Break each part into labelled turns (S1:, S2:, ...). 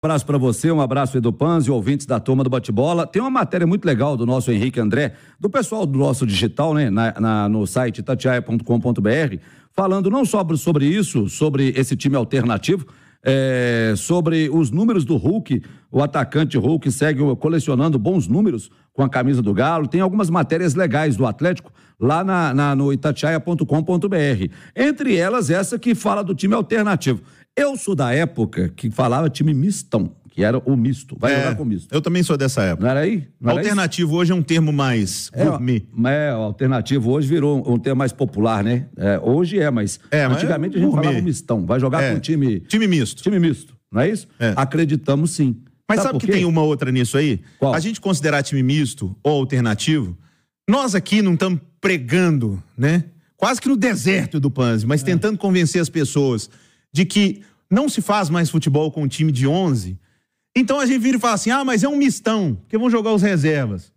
S1: Um abraço para você, um abraço Edu Panzi, ouvintes da turma do bate-bola. Tem uma matéria muito legal do nosso Henrique André, do pessoal do nosso digital, né, na, na no site tatiaia.com.br, falando não só sobre isso, sobre esse time alternativo, é, sobre os números do Hulk. O atacante Hulk segue colecionando bons números, com a camisa do Galo, tem algumas matérias legais do Atlético lá na, na no itatiaia.com.br. Entre elas, essa que fala do time alternativo. Eu sou da época que falava time mistão, que era o misto. Vai é, jogar com misto. Eu também sou dessa época. Não era aí? Não era alternativo isso? hoje é um termo mais é, gourmet. É, é, alternativo hoje virou um, um termo mais popular, né? É, hoje é, mas
S2: é, é antigamente a gente gourmet. falava mistão. Vai jogar com time. Time misto. Time misto, não é isso? Acreditamos sim mas sabe, sabe que tem uma outra nisso aí? Qual? A gente considerar time misto ou alternativo, nós aqui não estamos pregando, né? Quase que no deserto do Panzi, mas é. tentando convencer as pessoas de que não se faz mais futebol com um time de 11. Então a gente vira e fala assim: ah, mas é um mistão, porque vão jogar os reservas.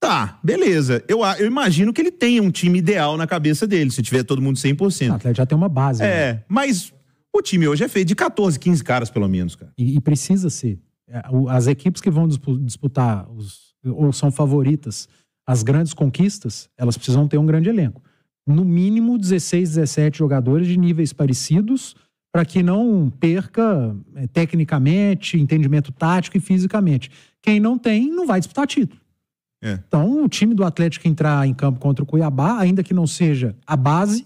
S2: Tá, beleza. Eu, eu imagino que ele tenha um time ideal na cabeça dele, se tiver todo mundo 100%. O
S3: ah, Atlético já tem uma base. É,
S2: né? mas o time hoje é feito de 14, 15 caras pelo menos, cara.
S3: E, e precisa ser. É, as equipes que vão disputar os, ou são favoritas as grandes conquistas, elas precisam ter um grande elenco. No mínimo 16, 17 jogadores de níveis parecidos para que não perca é, tecnicamente, entendimento tático e fisicamente. Quem não tem, não vai disputar título. É. Então, o time do Atlético entrar em campo contra o Cuiabá, ainda que não seja a base,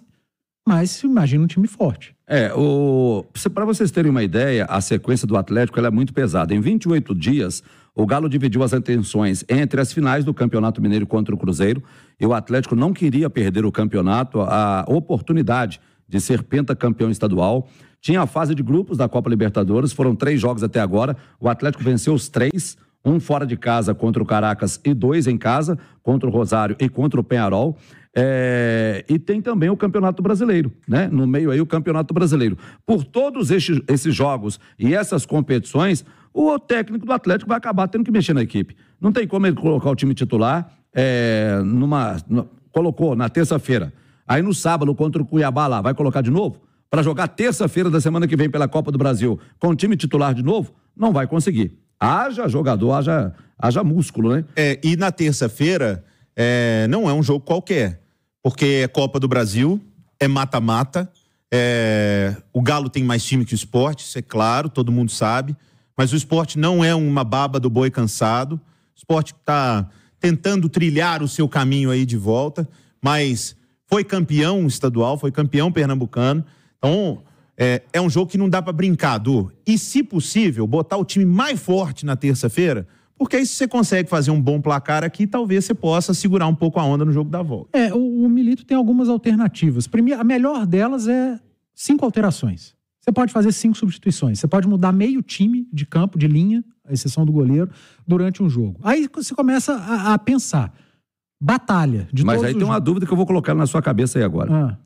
S3: mas imagina um time forte.
S1: É, o... para vocês terem uma ideia, a sequência do Atlético é muito pesada. Em 28 dias, o Galo dividiu as atenções entre as finais do Campeonato Mineiro contra o Cruzeiro e o Atlético não queria perder o campeonato, a oportunidade de ser pentacampeão estadual. Tinha a fase de grupos da Copa Libertadores, foram três jogos até agora. O Atlético venceu os três, um fora de casa contra o Caracas e dois em casa, contra o Rosário e contra o Penharol. É, e tem também o Campeonato Brasileiro, né? No meio aí o Campeonato Brasileiro. Por todos esses jogos e essas competições, o técnico do Atlético vai acabar tendo que mexer na equipe. Não tem como ele colocar o time titular é, numa. No, colocou na terça-feira. Aí no sábado, contra o Cuiabá lá, vai colocar de novo? Para jogar terça-feira da semana que vem pela Copa do Brasil com o time titular de novo?
S2: Não vai conseguir. Haja jogador, haja, haja músculo, né? É, e na terça-feira, é, não é um jogo qualquer porque é Copa do Brasil, é mata-mata. É... O Galo tem mais time que o esporte, isso é claro, todo mundo sabe. Mas o esporte não é uma baba do boi cansado. O esporte está tentando trilhar o seu caminho aí de volta, mas foi campeão estadual, foi campeão pernambucano. Então, é, é um jogo que não dá para brincar, Du. E, se possível, botar o time mais forte na terça-feira porque aí, se você consegue fazer um bom placar aqui, talvez você possa segurar um pouco a onda no jogo da volta.
S3: É, o, o Milito tem algumas alternativas. Primeiro, a melhor delas é cinco alterações. Você pode fazer cinco substituições. Você pode mudar meio time de campo, de linha, à exceção do goleiro, durante um jogo. Aí você começa a, a pensar. Batalha de Mas aí tem jogos. uma
S1: dúvida que eu vou colocar na sua cabeça aí agora. Ah.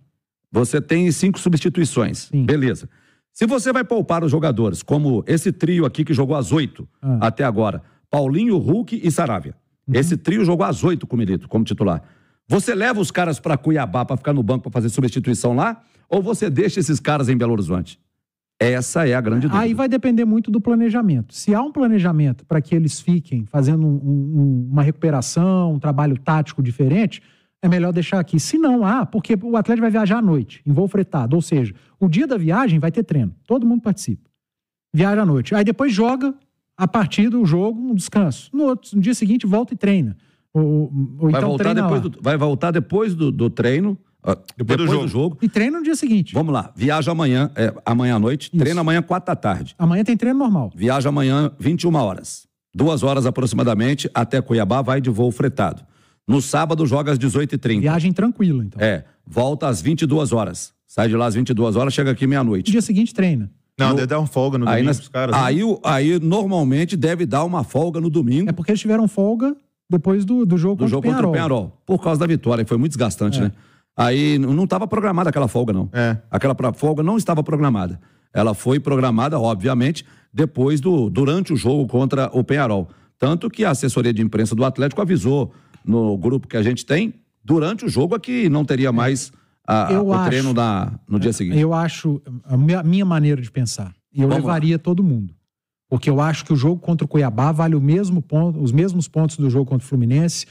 S1: Você tem cinco substituições. Sim. Beleza. Se você vai poupar os jogadores, como esse trio aqui que jogou às oito ah. até agora, Paulinho, Hulk e Saravia. Uhum. Esse trio jogou às oito com o Milito como titular. Você leva os caras para Cuiabá para ficar no banco para fazer substituição lá? Ou você deixa esses caras em Belo Horizonte? Essa é a grande dúvida. Aí vai
S3: depender muito do planejamento. Se há um planejamento para que eles fiquem fazendo um, um, uma recuperação, um trabalho tático diferente, é melhor deixar aqui. Se não há, porque o atleta vai viajar à noite, em voo fretado. Ou seja, o dia da viagem vai ter treino. Todo mundo participa. Viaja à noite. Aí depois joga a partir do jogo, um descanso. No, outro, no dia seguinte, volta e treina. Ou, ou vai, então voltar depois do,
S1: vai voltar depois do, do treino. Ah, depois, depois do, jogo. do, jogo. E treina no dia seguinte. Vamos lá. Viaja amanhã, é, amanhã à noite. Isso. Treina amanhã, quatro da tarde.
S3: Amanhã tem treino normal.
S1: Viaja amanhã, 21 horas. Duas horas aproximadamente até Cuiabá, vai de voo fretado. No sábado, joga às 18h30. Viagem tranquila, então. É. Volta às 22 horas. Sai de lá às 22 horas, chega aqui meia-noite. No dia seguinte, treina. Não, no... deve dar uma folga no domingo né? aí nas... os caras. Aí, né? aí normalmente deve dar uma folga no domingo. É porque eles tiveram folga depois do, do jogo, do contra, jogo o contra o Penarol. Por causa da vitória, foi muito desgastante, é. né? Aí não estava programada aquela folga, não. É. Aquela folga não estava programada. Ela foi programada, obviamente, depois do durante o jogo contra o Penarol, Tanto que a assessoria de imprensa do Atlético avisou no grupo que a gente tem, durante o jogo, que não teria é. mais a, eu o acho, treino no dia seguinte?
S3: Eu acho, a minha, minha maneira de pensar, eu Vamos levaria lá. todo mundo. Porque eu acho que o jogo contra o Cuiabá vale o mesmo ponto, os mesmos pontos do jogo contra o Fluminense.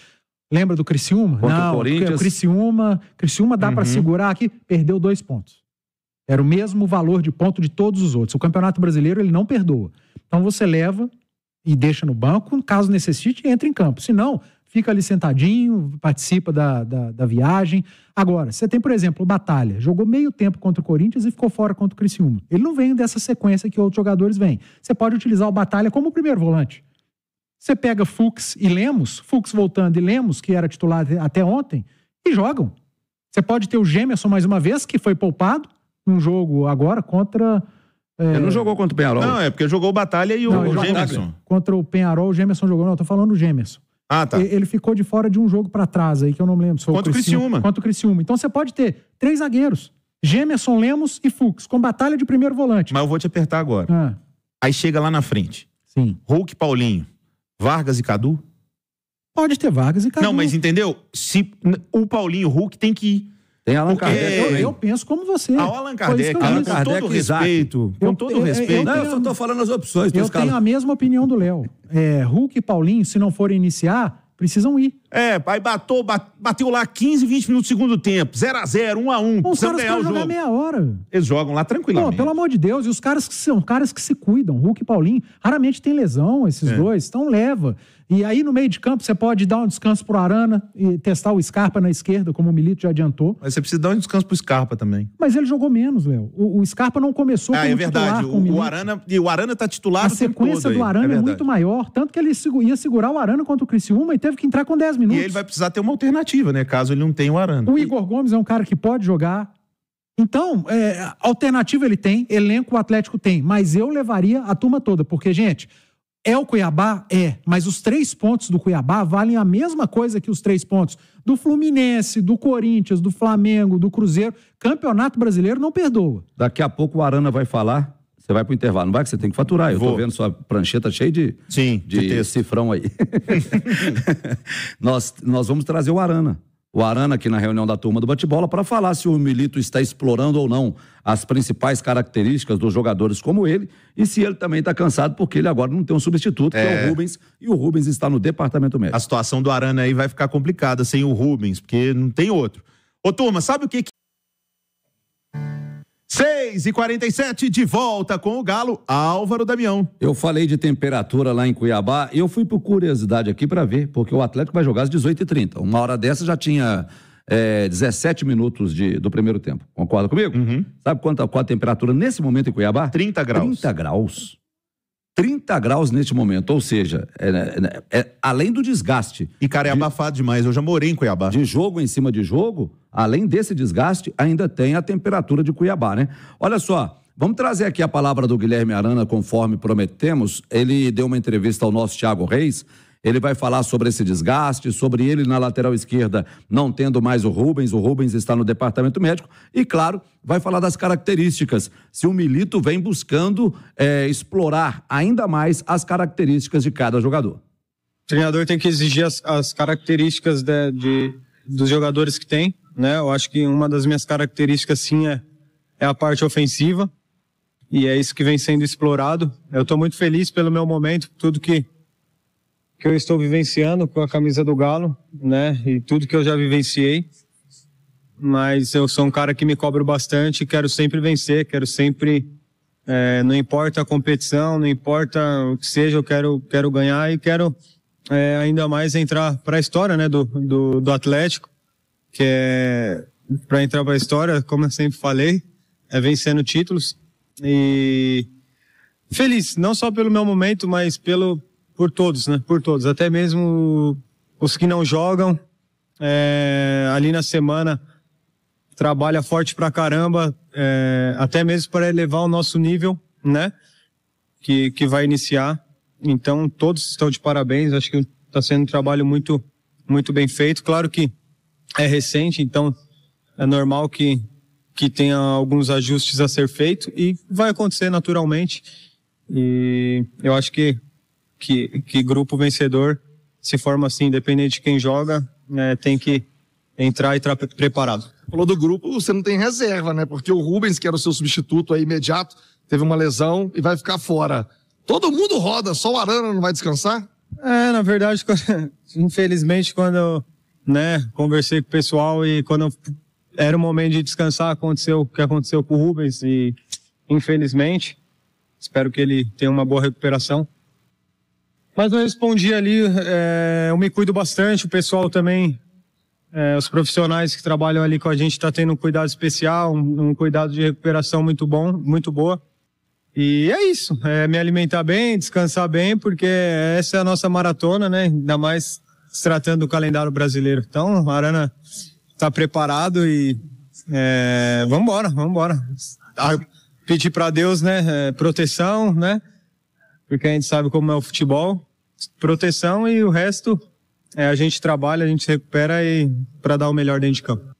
S3: Lembra do Criciúma? Contra Não, o Corinthians. Criciúma, Criciúma dá uhum. para segurar aqui, perdeu dois pontos. Era o mesmo valor de ponto de todos os outros. O Campeonato Brasileiro ele não perdoa. Então você leva e deixa no banco, caso necessite, entra em campo. Se não, fica ali sentadinho, participa da, da, da viagem. Agora, você tem, por exemplo, o Batalha. Jogou meio tempo contra o Corinthians e ficou fora contra o Criciúma. Ele não vem dessa sequência que outros jogadores vêm. Você pode utilizar o Batalha como o primeiro volante. Você pega Fux e Lemos, Fux voltando e Lemos, que era titular até ontem, e jogam. Você pode ter o Gemerson mais uma vez, que foi poupado num jogo agora contra. É... Ele não jogou
S2: contra o Penharol. Não, é porque jogou Batalha e o, não, o Gemerson.
S3: Contra o Penharol, o Gemerson jogou. Não, eu tô falando do Gemerson. Ah, tá. Ele ficou de fora de um jogo para trás aí, que eu não lembro. Quanto o Criciúma. Criciúma. Quanto o Criciúma. Então você pode ter três zagueiros. Gemerson, Lemos e Fux, com batalha de primeiro volante. Mas eu vou te apertar agora. Ah.
S2: Aí chega lá na frente. Sim. Hulk, Paulinho, Vargas e Cadu? Pode ter Vargas e Cadu. Não, mas entendeu? Se o Paulinho, o Hulk tem que ir. Tem Allan Porque... Kardec. Eu, eu,
S3: penso como você. A Allan Kardec, com Allan Kardec, todo respeito. Com todo respeito. eu só estou
S1: falando as opções. Eu tenho a
S3: mesma opinião do Léo. É, Hulk e Paulinho, se não forem iniciar, precisam ir. É, aí bateu, bateu lá 15, 20 minutos do segundo tempo. 0 a 0 1 a 1 Os caras podem jogar meia hora. Eles jogam lá tranquilamente. Pô, pelo amor de Deus. E os caras que são caras que se cuidam. Hulk e Paulinho raramente tem lesão, esses é. dois. Então leva. E aí no meio de campo você pode dar um descanso pro Arana e testar o Scarpa na esquerda, como o Milito já adiantou.
S2: Mas você precisa dar um descanso pro Scarpa também.
S3: Mas ele jogou menos, Léo. O, o Scarpa não começou ah, é verdade. O, o, o, Arana,
S2: e o Arana tá titular A sequência do é Arana é, é, muito
S3: maior. Tanto que ele ia segurar o Arana contra o Criciúma e teve que entrar com 10 minutos minutos. E ele vai
S2: precisar ter uma alternativa, né? Caso ele não tenha o Arana. O
S3: Igor Gomes é um cara que pode jogar. Então, é, alternativa ele tem, elenco o Atlético tem, mas eu levaria a turma toda, porque, gente, é o Cuiabá? É, mas os três pontos do Cuiabá valem a mesma coisa que os três pontos do Fluminense, do Corinthians, do Flamengo, do Cruzeiro. Campeonato brasileiro não perdoa.
S1: Daqui a pouco o Arana vai falar você vai para o intervalo, não vai que você tem que faturar. Eu estou vendo sua prancheta cheia de, Sim, de, de cifrão aí. nós, nós vamos trazer o Arana. O Arana aqui na reunião da turma do bate-bola para falar se o Milito está explorando ou não as principais características dos jogadores como ele e se ele também está cansado porque ele
S2: agora não tem um substituto, que é. é o Rubens, e o Rubens está no departamento médico. A situação do Arana aí vai ficar complicada sem o Rubens, porque não tem outro. Ô turma, sabe o que, que 6 e 47 de volta com o Galo, Álvaro Damião. Eu falei
S1: de temperatura lá em Cuiabá e eu fui por curiosidade aqui para ver, porque o Atlético vai jogar às 18h30. Uma hora dessa já tinha é, eh, 17 minutos de, do primeiro tempo. Concorda comigo? Uhum. Sabe quanto, qual a temperatura nesse momento em Cuiabá? 30 graus. 30 graus. 30 graus neste momento, ou seja, é, né, é, né, é, além do desgaste. E, cara, é de, abafado demais. Eu já morei em Cuiabá. De jogo em cima de jogo, além desse desgaste, ainda tem a temperatura de Cuiabá, né? Olha só, vamos trazer aqui a palavra do Guilherme Arana, conforme prometemos. Ele deu uma entrevista ao nosso Thiago Reis ele vai falar sobre esse desgaste, sobre ele na lateral esquerda não tendo mais o Rubens. O Rubens está no departamento médico. E, claro, vai falar das características. Se o Milito vem buscando é, explorar ainda mais
S4: as características de cada jogador. O treinador tem que exigir as, as características de, de, dos jogadores que tem, né? Eu acho que uma das minhas características, sim, é, é a parte ofensiva. E é isso que vem sendo explorado. Eu estou muito feliz pelo meu momento, tudo que que eu estou vivenciando com a camisa do Galo, né? E tudo que eu já vivenciei. Mas eu sou um cara que me cobro bastante, quero sempre vencer, quero sempre. É, não importa a competição, não importa o que seja, eu quero, quero ganhar e quero é, ainda mais entrar para a história né, do, do, do Atlético, que é para entrar para a história, como eu sempre falei, é vencendo títulos. E feliz, não só pelo meu momento, mas pelo, por todos, né? Por todos. Até mesmo os que não jogam, é, ali na semana, trabalha forte pra caramba, é, até mesmo para elevar o nosso nível, né? Que, que vai iniciar. Então, todos estão de parabéns. Acho que está sendo um trabalho muito, muito bem feito. Claro que é recente, então é normal que, que tenha alguns ajustes a ser feito e vai acontecer naturalmente. E eu acho que que, que grupo vencedor se forma assim, independente de quem joga, é, tem que entrar e estar preparado. Falou do grupo, você não tem reserva, né? Porque o Rubens, que era o seu substituto aí imediato, teve uma lesão e vai ficar fora. Todo mundo roda, só o Arana não vai descansar? É, na verdade, quando, infelizmente, quando eu né, conversei com o pessoal e quando eu, era o momento de descansar, aconteceu o que aconteceu com o Rubens e, infelizmente, espero que ele tenha uma boa recuperação. Mas eu respondi ali, é, eu me cuido bastante, o pessoal também, é, os profissionais que trabalham ali com a gente está tendo um cuidado especial, um, um, cuidado de recuperação muito bom, muito boa. E é isso, é me alimentar bem, descansar bem, porque essa é a nossa maratona, né? Ainda mais se tratando do calendário brasileiro. Então, Arana está preparado e é, eh, vamos embora, vamos embora. Pedir para Deus, né, proteção, né? Porque a gente sabe como é o futebol proteção e o resto é, a gente trabalha, a gente se recupera e para dar o melhor dentro de campo.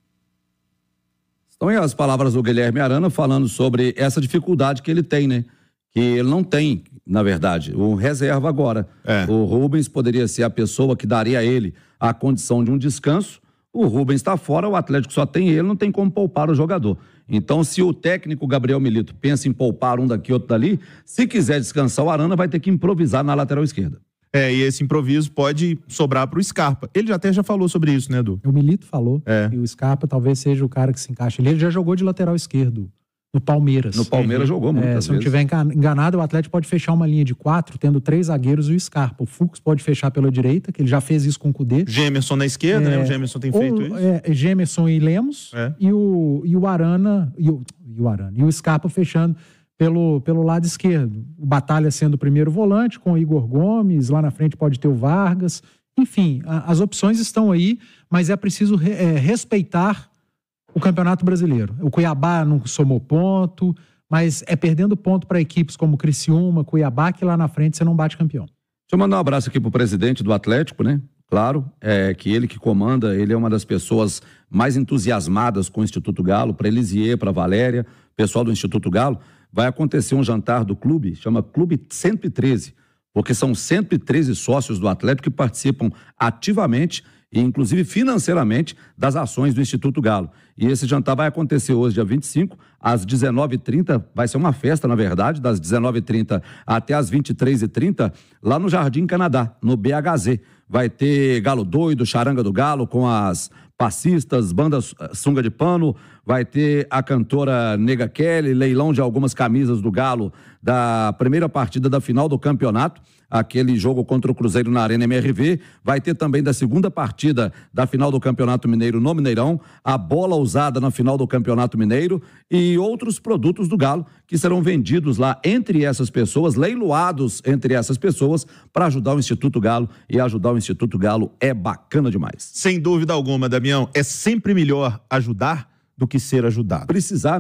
S4: Então, as palavras do Guilherme
S1: Arana falando sobre essa dificuldade que ele tem, né? Que ele não tem, na verdade, um reserva agora. É. O Rubens poderia ser a pessoa que daria a ele a condição de um descanso. O Rubens está fora, o Atlético só tem ele, não tem como poupar o jogador. Então, se o técnico Gabriel Milito pensa em poupar um daqui, outro dali, se quiser descansar o Arana, vai ter que
S2: improvisar na lateral esquerda. É, e esse improviso pode sobrar para o Scarpa. Ele até já falou sobre
S3: isso, né, Edu? O Milito falou é. E o Scarpa talvez seja o cara que se encaixa. Ele já jogou de lateral esquerdo no Palmeiras. No Palmeiras é, jogou muito. É, se não estiver enganado, o Atlético pode fechar uma linha de quatro, tendo três zagueiros e o Scarpa. O Fux pode fechar pela direita, que ele já fez isso com o Cudê.
S2: Gemerson na esquerda, é, né? O é, Gemerson tem feito
S3: isso. É, é, Gemerson e Lemos. É. E, o, e o Arana. E o, e o Arana. E o Scarpa fechando pelo, pelo lado esquerdo. O Batalha sendo o primeiro volante, com o Igor Gomes, lá na frente pode ter o Vargas. Enfim, a, as opções estão aí, mas é preciso re, é, respeitar o Campeonato Brasileiro. O Cuiabá não somou ponto, mas é perdendo ponto para equipes como Criciúma, Cuiabá, que lá na frente você não bate campeão.
S1: Deixa eu mandar um abraço aqui pro presidente do Atlético, né? Claro, é que ele que comanda, ele é uma das pessoas mais entusiasmadas com o Instituto Galo, para Elisier, para Valéria, pessoal do Instituto Galo vai acontecer um jantar do clube, chama Clube 113, porque são 113 sócios do Atlético que participam ativamente e inclusive financeiramente das ações do Instituto Galo. E esse jantar vai acontecer hoje, dia 25, às 19h30, vai ser uma festa, na verdade, das 19h30 até as 23h30, lá no Jardim Canadá, no BHZ. Vai ter Galo Doido, Charanga do Galo, com as passistas, bandas eh, Sunga de Pano, vai ter a cantora Nega Kelly, leilão de algumas camisas do Galo da primeira partida da final do campeonato aquele jogo contra o Cruzeiro na Arena MRV. Vai ter também da segunda partida da final do Campeonato Mineiro no Mineirão, a bola usada na final do Campeonato Mineiro e outros produtos do Galo que serão vendidos lá entre essas pessoas, leiloados entre essas pessoas, para ajudar o Instituto Galo. E ajudar o Instituto Galo é bacana demais. Sem dúvida alguma, Damião, é sempre melhor ajudar do que ser ajudado. Precisar.